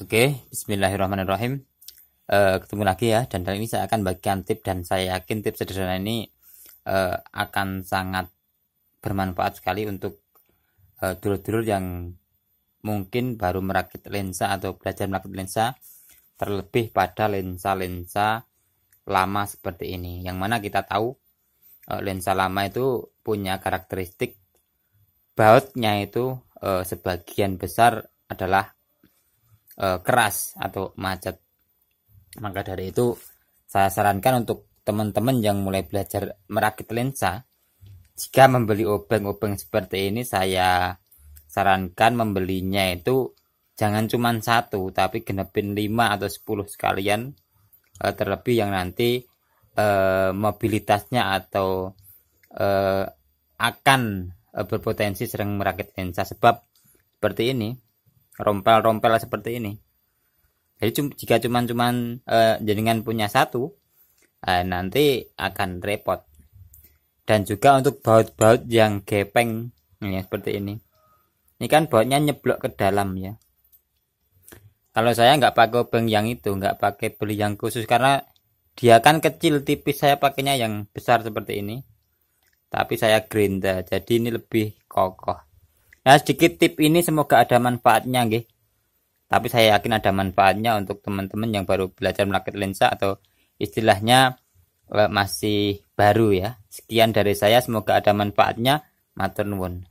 Oke, bismillahirrahmanirrahim. Uh, ketemu lagi ya, dan kali ini saya akan bagikan tips dan saya yakin tips sederhana ini uh, akan sangat bermanfaat sekali untuk uh, dulur-dulur yang mungkin baru merakit lensa atau belajar merakit lensa terlebih pada lensa-lensa lama seperti ini. Yang mana kita tahu uh, lensa lama itu punya karakteristik bautnya itu uh, sebagian besar adalah e, keras atau macet. Maka dari itu saya sarankan untuk teman-teman yang mulai belajar merakit lensa, jika membeli obeng-obeng seperti ini saya sarankan membelinya itu jangan cuma satu tapi genepin 5 atau 10 sekalian e, terlebih yang nanti e, mobilitasnya atau e, akan berpotensi sering merakit lensa sebab seperti ini rompel-rompel seperti ini jadi jika cuman-cuman eh, jaringan punya satu eh, nanti akan repot dan juga untuk baut-baut yang gepeng ya seperti ini ini kan bautnya nyeblok ke dalam ya kalau saya nggak pakai obeng yang itu nggak pakai beli yang khusus karena dia kan kecil tipis saya pakainya yang besar seperti ini tapi saya gerinda jadi ini lebih kokoh Nah, sedikit tip ini semoga ada manfaatnya, nggih. Tapi saya yakin ada manfaatnya untuk teman-teman yang baru belajar merakit lensa atau istilahnya eh, masih baru ya. Sekian dari saya, semoga ada manfaatnya. Matur